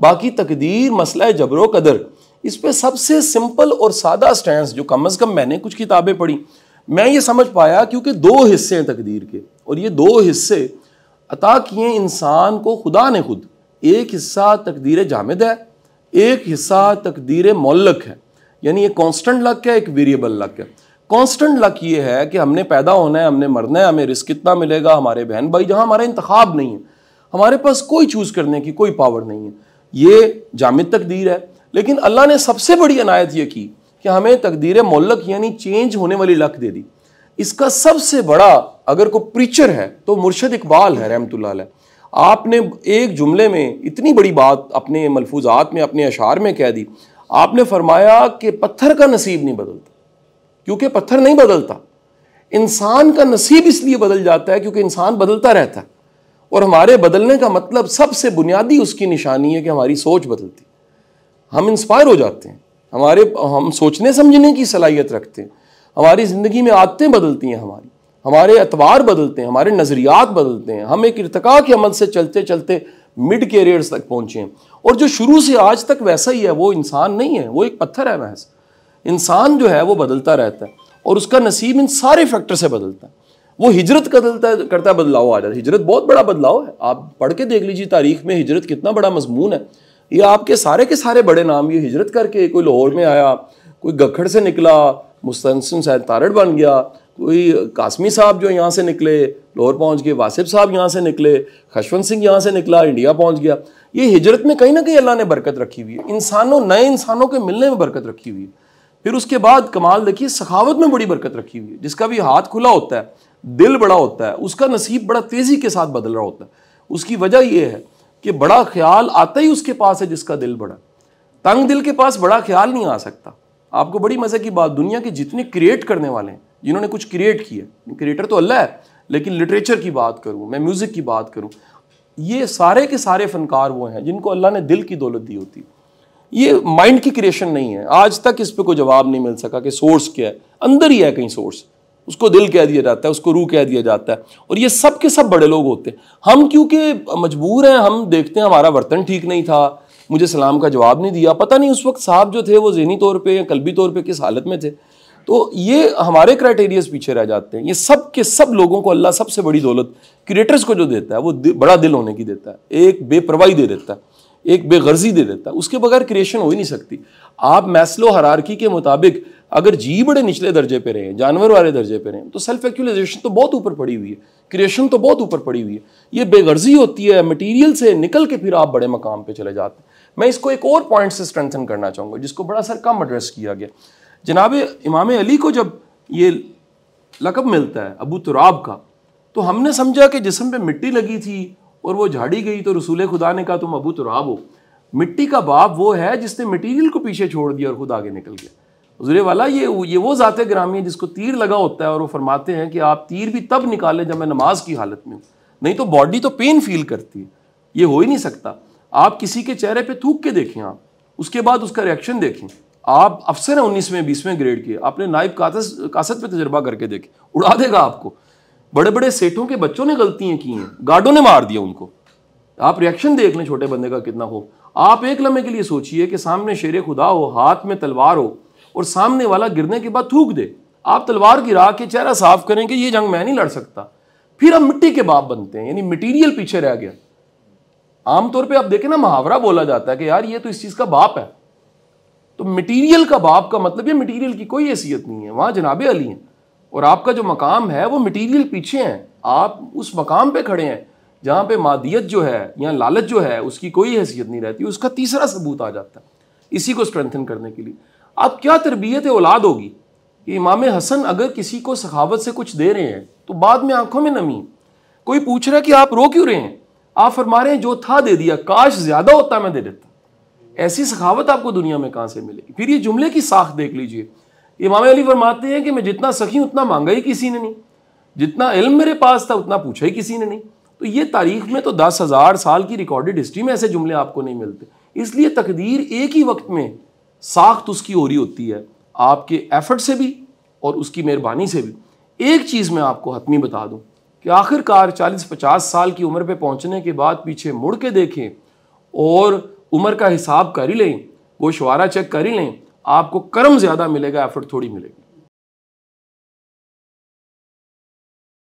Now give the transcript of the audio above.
बाकी तकदीर मसला जबरो कदर इस पर सबसे सिंपल और सादा स्टैंड जो कम अज़ कम मैंने कुछ किताबें पढ़ी मैं ये समझ पाया क्योंकि दो हिस्से हैं तकदीर के और ये दो हिस्से अता किए इंसान को खुदा ने खुद एक हिस्सा तकदीर जामद है एक हिस्सा तकदीर मौलक है यानी ये कांस्टेंट लक है एक वेरिएबल लक है कांस्टेंट लक ये है कि हमने पैदा होना है हमने मरना है हमें रिस्क कितना मिलेगा हमारे बहन भाई जहाँ हमारा इंतखा नहीं है हमारे पास कोई चूज़ करने की कोई पावर नहीं है ये जाम तकदीर है लेकिन अल्लाह ने सबसे बड़ी अनायत यह की कि हमें तकदीर मोलक यानी चेंज होने वाली लक दे दी इसका सबसे बड़ा अगर कोई प्रीचर है तो मुर्शद इकबाल है रहमत आपने एक जुमले में इतनी बड़ी बात अपने मलफूजात में अपने अशार में कह दी आपने फरमाया कि पत्थर का नसीब नहीं बदलता क्योंकि पत्थर नहीं बदलता इंसान का नसीब इसलिए बदल जाता है क्योंकि इंसान बदलता रहता है और हमारे बदलने का मतलब सबसे बुनियादी उसकी निशानी है कि हमारी सोच बदलती हम इंस्पायर हो जाते हैं हमारे हम सोचने समझने की सलाहियत रखते हैं हमारी ज़िंदगी में आदतें बदलती हैं हमारी हमारे अतवार बदलते हैं हमारे नज़रियात बदलते हैं हम एक इरतका के अमल से चलते चलते मिड कैरियर्स तक पहुँचे हैं और जो शुरू से आज तक वैसा ही है वो इंसान नहीं है वो एक पत्थर है महज इंसान जो है वो बदलता रहता है और उसका नसीब इन सारे फैक्टर से बदलता है वो हिजरत करता करता बदलाव आ जाता है हिजरत बहुत बड़ा बदलाव है आप पढ़ के देख लीजिए तारीख में हिजरत कितना बड़ा मजमून है ये आपके सारे के सारे बड़े नाम ये हिजरत करके कोई लाहौर में आया कोई गखड़ से निकला मुस्तनसन सैद तारड़ बन गया कोई कासमी साहब जो यहाँ से निकले लाहौर पहुँच गए वासिफ साहब यहाँ से निकले खशवंत सिंह यहाँ से निकला इंडिया पहुँच गया ये हिजरत में कहीं ना कहीं अल्लाह ने बरकत रखी हुई है इंसानों नए इंसानों के मिलने में बरकत रखी हुई है फिर उसके बाद कमाल देखिए सखावत में बड़ी बरकत रखी हुई है जिसका भी हाथ खुला होता है दिल बड़ा होता है उसका नसीब बड़ा तेज़ी के साथ बदल रहा होता है उसकी वजह यह है कि बड़ा ख्याल आता ही उसके पास है जिसका दिल बड़ा तंग दिल के पास बड़ा ख्याल नहीं आ सकता आपको बड़ी मज़े की बात दुनिया के जितने क्रिएट करने वाले हैं जिन्होंने कुछ क्रिएट किया क्रिएटर तो अल्लाह है लेकिन लिटरेचर की बात करूँ मैं म्यूज़िक की बात करूँ ये सारे के सारे फ़नकार वो हैं जिनको अल्लाह ने दिल की दौलत दी होती है ये माइंड की क्रिएशन नहीं है आज तक इस पर कोई जवाब नहीं मिल सका कि सोर्स क्या है अंदर ही है कहीं सोर्स उसको दिल कह दिया जाता है उसको रूह कह दिया जाता है और ये सब के सब बड़े लोग होते हैं हम क्योंकि मजबूर हैं हम देखते हैं हमारा वर्तन ठीक नहीं था मुझे सलाम का जवाब नहीं दिया पता नहीं उस वक्त साहब जो थे वो जहनी तौर पर या कलबी तौर पर किस हालत में थे तो ये हमारे क्राइटेरियाज पीछे रह जाते हैं ये सब के सब लोगों को अल्लाह सबसे बड़ी दौलत क्रिएटर्स को जो देता है वो बड़ा दिल होने की देता है एक बेपरवाही दे देता है एक बेगर्जी दे देता है उसके बगैर क्रिएशन हो ही नहीं सकती आप मैसलो हरारकी के मुताबिक अगर जी बड़े निचले दर्जे पे रहें जानवर वाले दर्जे पे रहें तो सेल्फ एक्चुअलाइजेशन तो बहुत ऊपर पड़ी हुई है क्रिएशन तो बहुत ऊपर पड़ी हुई है ये बेगर्जी होती है मटीरियल से निकल के फिर आप बड़े मकाम पर चले जाते हैं मैं इसको एक और पॉइंट से स्ट्रेंथन करना चाहूँगा जिसको बड़ा सर कम एड्रेस किया गया जनाब इमाम अली को जब ये लकब मिलता है अबू तुराब का तो हमने समझा कि जिसम पे मिट्टी लगी थी और वो झाड़ी गई तो रसूल खुदा ने कहा तुम अबू तुराब हो मिट्टी का बाप वो है जिसने मटीरियल को पीछे छोड़ दिया और खुद आगे निकल गया हजूरे वाला ये ये वो ज़ात ग्रामी है जिसको तीर लगा होता है और वो फरमाते हैं कि आप तीर भी तब निकालें जब मैं नमाज की हालत में हूँ नहीं तो बॉडी तो पेन फील करती है ये हो ही नहीं सकता आप किसी के चेहरे पर थूक के देखें आप उसके बाद उसका रिएक्शन देखें आप अफसर हैं उन्नीसवें बीसवें ग्रेड के आपने नाइब कासत पर तजर्बा करके देखें उड़ा देगा आपको बड़े बड़े सेठों के बच्चों ने गलतियां की हैं गार्डों ने मार दिया उनको आप रिएक्शन देख लें छोटे बंदे का कितना हो आप एक लम्हे के लिए सोचिए कि सामने शेर खुदा हो हाथ में तलवार हो और सामने वाला गिरने के बाद थूक दे आप तलवार गिरा के चेहरा साफ करें कि ये जंग मैं नहीं लड़ सकता फिर हम मिट्टी के बाप बनते हैं यानी मटीरियल पीछे रह गया आमतौर पर आप देखें ना मुहावरा बोला जाता है कि यार ये तो इस चीज़ का बाप है तो मटीरियल का बाप का मतलब ये मटीरियल की कोई हैसियत नहीं है वहाँ जनाबे अली हैं और आपका जो मकाम है वो मटीरियल पीछे हैं आप उस मकाम पे खड़े हैं जहाँ पे मादियत जो है या लालच जो है उसकी कोई हैसियत नहीं रहती उसका तीसरा सबूत आ जाता है इसी को स्ट्रेंथन करने के लिए अब क्या तरबियत औलाद होगी कि इमाम हसन अगर किसी को सखावत से कुछ दे रहे हैं तो बाद में आंखों में नमी कोई पूछ रहा है कि आप रो क्यों रहे हैं आप फरमा रहे हैं जो था दे दिया काश ज्यादा होता मैं दे देता ऐसी सखावत आपको दुनिया में कहाँ से मिलेगी फिर ये जुमले की साख देख लीजिए इमाम अली फरमाते हैं कि मैं जितना सखी उतना मांगा ही किसी ने नहीं जितना इल्म मेरे पास था उतना पूछा ही किसी ने नहीं तो ये तारीख में तो दस हज़ार साल की रिकॉर्डेड हिस्ट्री में ऐसे जुमले आपको नहीं मिलते इसलिए तकदीर एक ही वक्त में साख्त उसकी हो रही होती है आपके एफर्ट से भी और उसकी मेहरबानी से भी एक चीज़ मैं आपको हतमी बता दूँ कि आखिरकार चालीस पचास साल की उम्र पर पहुँचने के बाद पीछे मुड़ के देखें और उम्र का हिसाब कर ही लें वो शुरा चेक कर ही लें आपको कर्म ज़्यादा मिलेगा एफर्ट थोड़ी मिलेगी